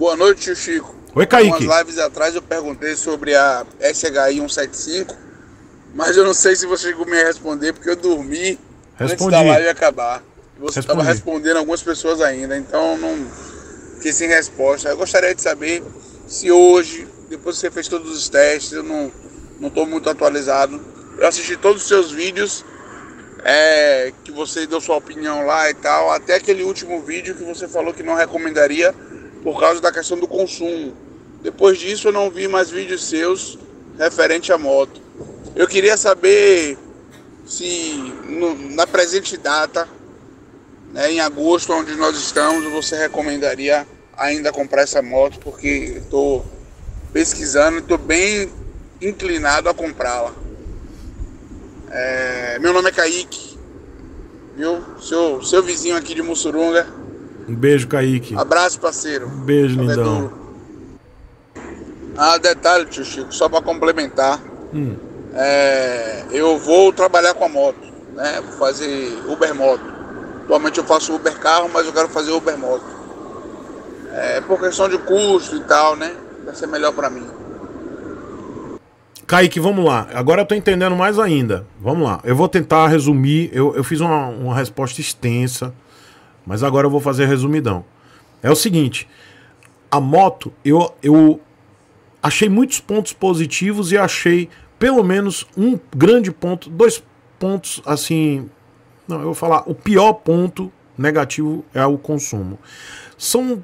Boa noite, tio Chico. Oi, Kaique. Umas lives atrás eu perguntei sobre a SHI 175, mas eu não sei se você chegou me responder, porque eu dormi Respondi. antes da live acabar. Você estava respondendo algumas pessoas ainda, então não fiquei sem resposta. Eu gostaria de saber se hoje, depois que você fez todos os testes, eu não estou muito atualizado. Eu assisti todos os seus vídeos, é, que você deu sua opinião lá e tal, até aquele último vídeo que você falou que não recomendaria por causa da questão do consumo. Depois disso eu não vi mais vídeos seus referente à moto. Eu queria saber se no, na presente data, né, em agosto, onde nós estamos, você recomendaria ainda comprar essa moto, porque estou pesquisando e estou bem inclinado a comprá-la. É, meu nome é Kaique, viu? Seu, seu vizinho aqui de Mussurunga. Um beijo, Kaique. Abraço, parceiro. Um beijo, Cadê lindão. Ah, detalhe, tio Chico, só para complementar. Hum. É, eu vou trabalhar com a moto, né? Vou fazer Uber moto. Atualmente eu faço Uber carro, mas eu quero fazer Uber moto. É, por questão de custo e tal, né? Vai ser melhor para mim. Kaique, vamos lá. Agora eu tô entendendo mais ainda. Vamos lá. Eu vou tentar resumir. Eu, eu fiz uma, uma resposta extensa. Mas agora eu vou fazer resumidão. É o seguinte, a moto, eu, eu achei muitos pontos positivos e achei pelo menos um grande ponto, dois pontos assim. Não, eu vou falar, o pior ponto negativo é o consumo. São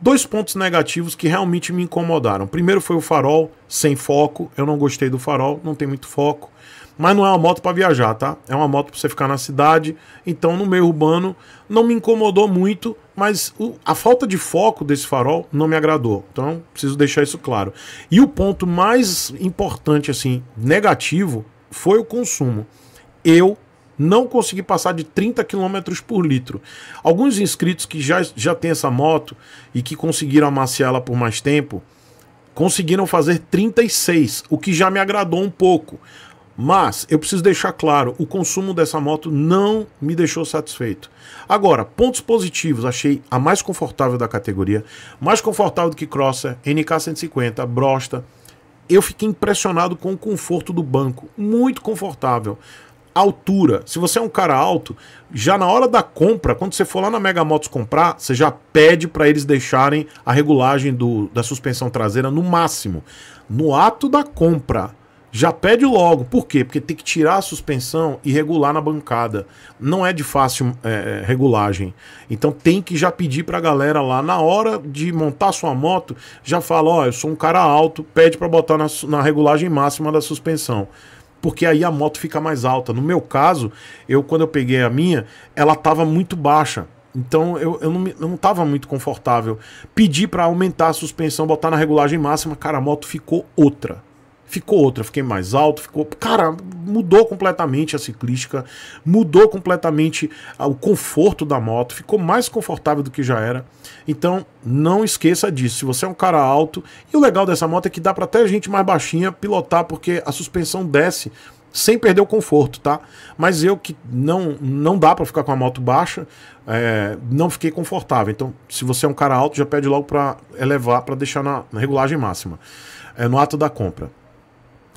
dois pontos negativos que realmente me incomodaram. Primeiro foi o farol sem foco, eu não gostei do farol, não tem muito foco. Mas não é uma moto para viajar, tá? É uma moto para você ficar na cidade. Então, no meio urbano, não me incomodou muito, mas o, a falta de foco desse farol não me agradou. Então, preciso deixar isso claro. E o ponto mais importante, assim, negativo, foi o consumo. Eu não consegui passar de 30 km por litro. Alguns inscritos que já, já têm essa moto e que conseguiram amaciar ela por mais tempo, conseguiram fazer 36, o que já me agradou um pouco. Mas eu preciso deixar claro, o consumo dessa moto não me deixou satisfeito. Agora, pontos positivos, achei a mais confortável da categoria, mais confortável do que Crosser, NK 150, Brosta. Eu fiquei impressionado com o conforto do banco, muito confortável. Altura, se você é um cara alto, já na hora da compra, quando você for lá na Mega Motos comprar, você já pede para eles deixarem a regulagem do, da suspensão traseira no máximo. No ato da compra, já pede logo. Por quê? Porque tem que tirar a suspensão e regular na bancada. Não é de fácil é, é regulagem. Então tem que já pedir para a galera lá, na hora de montar sua moto, já fala: ó, oh, eu sou um cara alto, pede para botar na, na regulagem máxima da suspensão. Porque aí a moto fica mais alta. No meu caso, eu quando eu peguei a minha, ela estava muito baixa. Então eu, eu, não, estava tava muito confortável. Pedi para aumentar a suspensão, botar na regulagem máxima, cara, a moto ficou outra ficou outra, fiquei mais alto, ficou. Cara, mudou completamente a ciclística, mudou completamente o conforto da moto, ficou mais confortável do que já era. Então, não esqueça disso. Se você é um cara alto, e o legal dessa moto é que dá para até gente mais baixinha pilotar, porque a suspensão desce sem perder o conforto, tá? Mas eu que não não dá para ficar com a moto baixa, é, não fiquei confortável. Então, se você é um cara alto, já pede logo para elevar, para deixar na, na regulagem máxima, é, no ato da compra.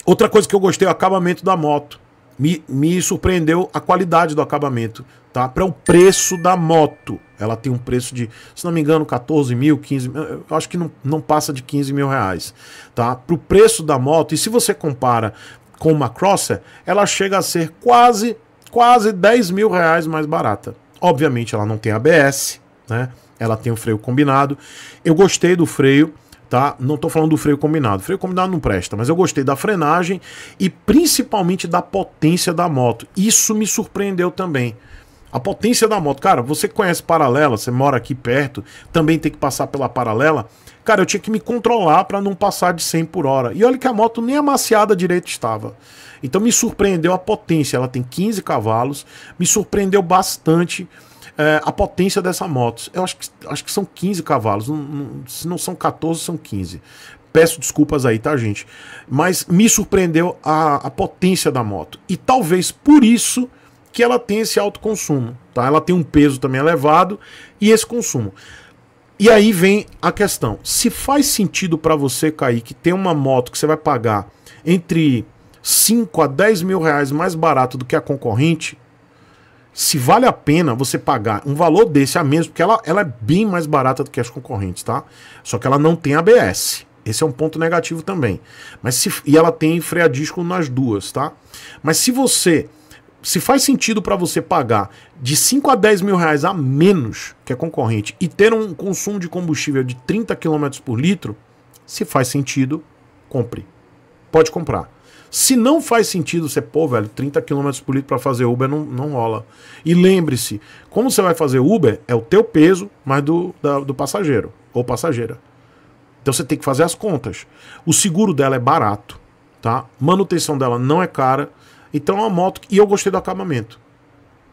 Outra coisa que eu gostei é o acabamento da moto. Me, me surpreendeu a qualidade do acabamento, tá? Para o preço da moto. Ela tem um preço de, se não me engano, 14 mil, 15 mil. Eu acho que não, não passa de 15 mil reais, tá? Para o preço da moto, e se você compara com uma Crosser, ela chega a ser quase, quase 10 mil reais mais barata. Obviamente ela não tem ABS, né? Ela tem o freio combinado. Eu gostei do freio tá? Não estou falando do freio combinado, freio combinado não presta, mas eu gostei da frenagem e principalmente da potência da moto. Isso me surpreendeu também. A potência da moto, cara, você conhece paralela, você mora aqui perto, também tem que passar pela paralela. Cara, eu tinha que me controlar para não passar de 100 por hora. E olha que a moto nem amaciada direito estava. Então me surpreendeu a potência, ela tem 15 cavalos, me surpreendeu bastante é, a potência dessa moto. Eu acho que, acho que são 15 cavalos. Não, não, se não são 14, são 15. Peço desculpas aí, tá, gente? Mas me surpreendeu a, a potência da moto. E talvez por isso que ela tem esse alto consumo. Tá? Ela tem um peso também elevado e esse consumo. E aí vem a questão: se faz sentido para você, Kaique, ter uma moto que você vai pagar entre 5 a 10 mil reais mais barato do que a concorrente, se vale a pena você pagar um valor desse a menos, porque ela, ela é bem mais barata do que as concorrentes, tá? Só que ela não tem ABS. Esse é um ponto negativo também. Mas se, e ela tem freio a disco nas duas, tá? Mas se você. Se faz sentido para você pagar de 5 a 10 mil reais a menos que a concorrente e ter um consumo de combustível de 30 km por litro, se faz sentido, compre. Pode comprar. Se não faz sentido você, pô, velho, 30 km por litro para fazer Uber não, não rola. E lembre-se, como você vai fazer Uber, é o teu peso mais do, da, do passageiro ou passageira. Então você tem que fazer as contas. O seguro dela é barato, tá? Manutenção dela não é cara. Então é uma moto. E eu gostei do acabamento.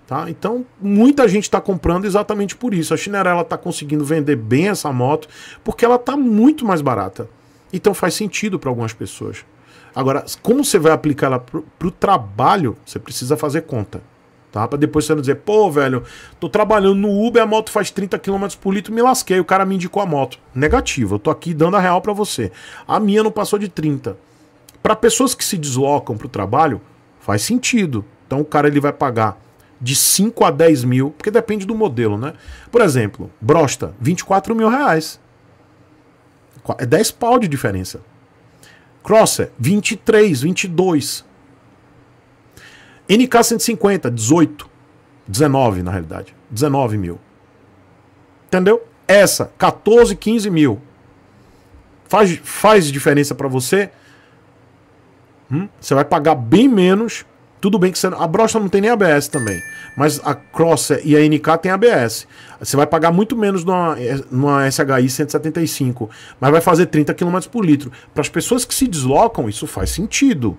Tá? Então, muita gente está comprando exatamente por isso. A Chinerela está conseguindo vender bem essa moto porque ela está muito mais barata. Então faz sentido para algumas pessoas. Agora, como você vai aplicar ela pro, o trabalho, você precisa fazer conta. Tá? Pra depois você não dizer, pô, velho, tô trabalhando no Uber, a moto faz 30 km por litro, me lasquei, o cara me indicou a moto. Negativo, eu tô aqui dando a real para você. A minha não passou de 30. Para pessoas que se deslocam pro trabalho, faz sentido. Então o cara ele vai pagar de 5 a 10 mil, porque depende do modelo, né? Por exemplo, brosta, 24 mil reais. É 10 pau de diferença. Crosser, 23, 22. NK 150, 18. 19, na realidade. 19 mil. Entendeu? Essa, 14, 15 mil. Faz, faz diferença para você? Hum? Você vai pagar bem menos tudo bem que você, a brocha não tem nem ABS também, mas a Crosser e a NK tem ABS. Você vai pagar muito menos numa, eh, numa SHI 175, mas vai fazer 30 km por litro. Para as pessoas que se deslocam, isso faz sentido.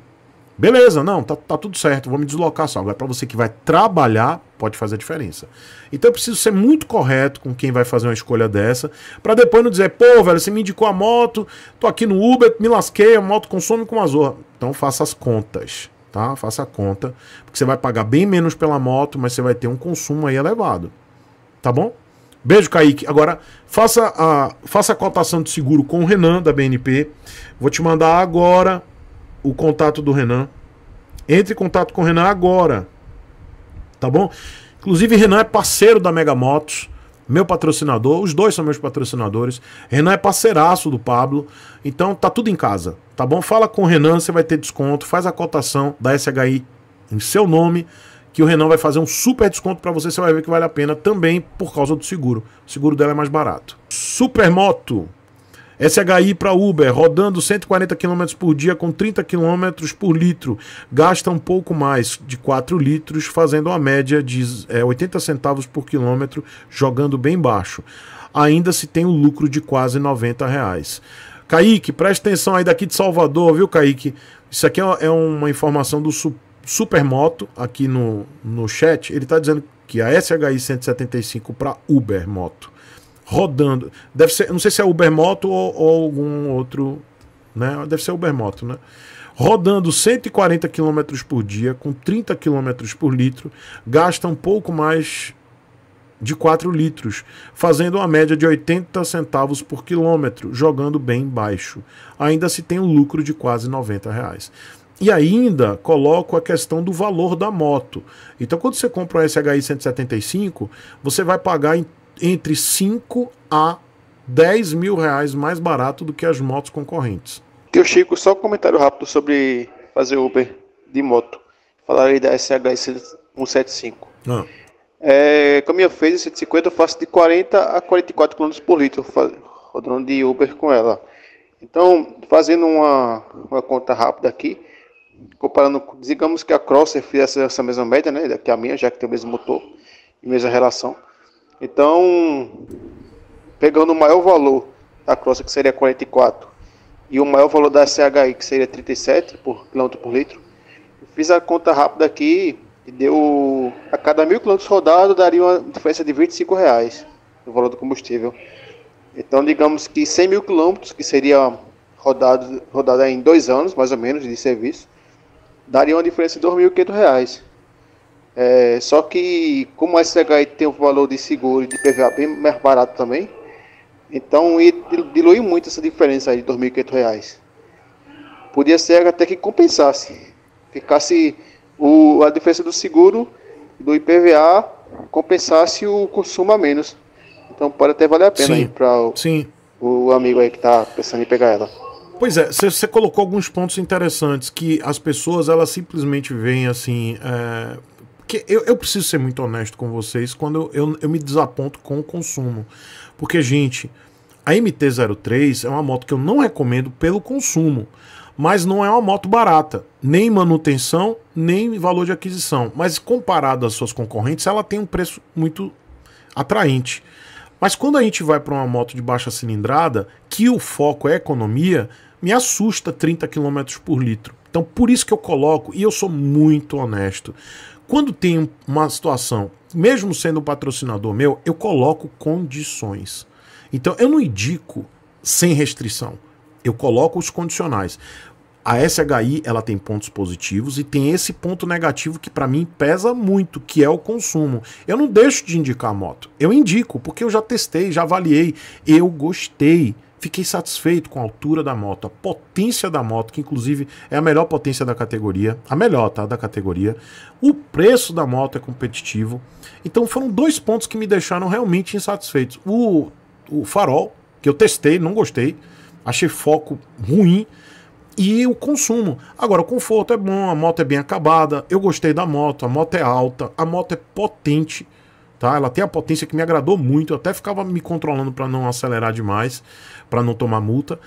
Beleza, não, tá, tá tudo certo, vou me deslocar só. Agora, para você que vai trabalhar, pode fazer a diferença. Então, eu preciso ser muito correto com quem vai fazer uma escolha dessa, para depois não dizer, pô, velho, você me indicou a moto, tô aqui no Uber, me lasquei, a moto consome com uma zorra. Então, faça as contas tá? Faça a conta, porque você vai pagar bem menos pela moto, mas você vai ter um consumo aí elevado. Tá bom? Beijo, Kaique. Agora, faça a, faça a cotação de seguro com o Renan, da BNP. Vou te mandar agora o contato do Renan. Entre em contato com o Renan agora. Tá bom? Inclusive, Renan é parceiro da Mega Motos meu patrocinador, os dois são meus patrocinadores. Renan é parceiraço do Pablo, então tá tudo em casa, tá bom? Fala com o Renan, você vai ter desconto, faz a cotação da SHI em seu nome, que o Renan vai fazer um super desconto para você, você vai ver que vale a pena também por causa do seguro. O seguro dela é mais barato. Supermoto SHI para Uber, rodando 140 km por dia com 30 km por litro. Gasta um pouco mais de 4 litros, fazendo a média de é, 80 centavos por quilômetro, jogando bem baixo. Ainda se tem um lucro de quase 90 reais. Kaique, presta atenção aí daqui de Salvador, viu, Kaique? Isso aqui é uma é informação do Supermoto aqui no, no chat. Ele está dizendo que a SHI 175 para Uber Moto rodando. Deve ser, não sei se é Ubermoto ou, ou algum outro, né? Deve ser Ubermoto, né? Rodando 140 km por dia, com 30 km por litro, gasta um pouco mais de 4 litros, fazendo uma média de 80 centavos por quilômetro, jogando bem baixo. Ainda se tem um lucro de quase 90 reais. E ainda coloco a questão do valor da moto. Então, quando você compra um SHI 175, você vai pagar em entre 5 a 10 mil reais mais barato do que as motos concorrentes. Teu Chico, só um comentário rápido sobre fazer Uber de moto. Falarei da SH 175. Ah. É, a minha fez 150, eu faço de 40 a 44 km por litro, rodando de Uber com ela. Então, fazendo uma, uma conta rápida aqui, comparando, digamos que a Crosser fizesse essa mesma média, né, que a minha, já que tem o mesmo motor e mesma relação. Então, pegando o maior valor da Crosta que seria 44, e o maior valor da CHI, que seria 37 por quilômetro por litro, fiz a conta rápida aqui e deu a cada mil quilômetros rodados daria uma diferença de 25 reais no valor do combustível. Então, digamos que 100 mil quilômetros, que seria rodado, rodada em dois anos, mais ou menos, de serviço, daria uma diferença de 2.500 reais. É, só que como a SHI tem o um valor de seguro e de PVA bem mais barato também, então dilui muito essa diferença aí de R$ 2.500. Podia ser até que compensasse, ficasse o, a diferença do seguro do IPVA compensasse o consumo a menos. Então pode até valer a pena para o, o amigo aí que está pensando em pegar ela. Pois é, você colocou alguns pontos interessantes que as pessoas elas simplesmente veem assim. É porque eu, eu preciso ser muito honesto com vocês quando eu, eu, eu me desaponto com o consumo. Porque, gente, a MT-03 é uma moto que eu não recomendo pelo consumo, mas não é uma moto barata, nem manutenção, nem valor de aquisição. Mas comparado às suas concorrentes, ela tem um preço muito atraente. Mas quando a gente vai para uma moto de baixa cilindrada, que o foco é economia, me assusta 30 km por litro. Então por isso que eu coloco, e eu sou muito honesto, quando tem uma situação, mesmo sendo um patrocinador meu, eu coloco condições. Então eu não indico sem restrição. Eu coloco os condicionais. A SHI ela tem pontos positivos e tem esse ponto negativo que para mim pesa muito, que é o consumo. Eu não deixo de indicar a moto. Eu indico porque eu já testei, já avaliei, eu gostei. Fiquei satisfeito com a altura da moto, a potência da moto, que inclusive é a melhor potência da categoria, a melhor, tá, da categoria. O preço da moto é competitivo. Então foram dois pontos que me deixaram realmente insatisfeitos. O, o farol, que eu testei, não gostei, achei foco ruim e o consumo. Agora, o conforto é bom, a moto é bem acabada, eu gostei da moto, a moto é alta, a moto é potente tá? Ela tem a potência que me agradou muito, eu até ficava me controlando para não acelerar demais, para não tomar multa.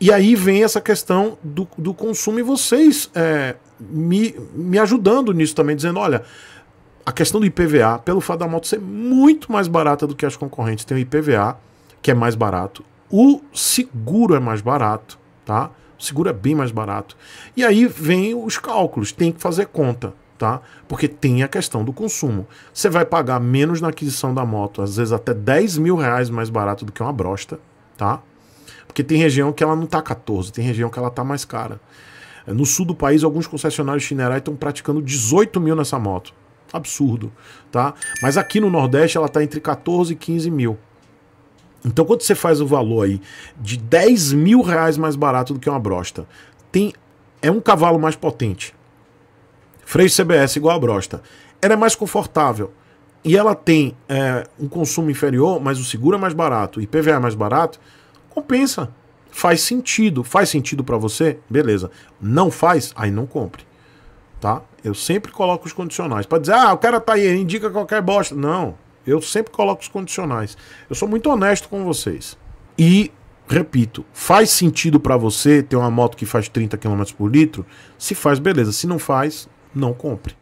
E aí vem essa questão do, do consumo e vocês é, me, me ajudando nisso também, dizendo: olha, a questão do IPVA, pelo fato da moto ser muito mais barata do que as concorrentes, tem o IPVA, que é mais barato, o seguro é mais barato, tá? O seguro é bem mais barato. E aí vem os cálculos, tem que fazer conta tá? Porque tem a questão do consumo. Você vai pagar menos na aquisição da moto, às vezes até 10 mil reais mais barato do que uma brosta, tá? Porque tem região que ela não tá 14, tem região que ela tá mais cara. No sul do país, alguns concessionários chinerais estão praticando 18 mil nessa moto. Absurdo, tá? Mas aqui no Nordeste ela tá entre 14 e 15 mil. Então quando você faz o valor aí de 10 mil reais mais barato do que uma brosta, tem é um cavalo mais potente, freio CBS igual a brosta. Ela é mais confortável e ela tem é, um consumo inferior, mas o seguro é mais barato e PVA é mais barato, compensa. Faz sentido. Faz sentido para você? Beleza. Não faz? Aí não compre. Tá? Eu sempre coloco os condicionais. Para dizer, ah, o cara tá aí, indica qualquer bosta. Não. Eu sempre coloco os condicionais. Eu sou muito honesto com vocês. E, repito, faz sentido para você ter uma moto que faz 30 km por litro? Se faz, beleza. Se não faz, não compre.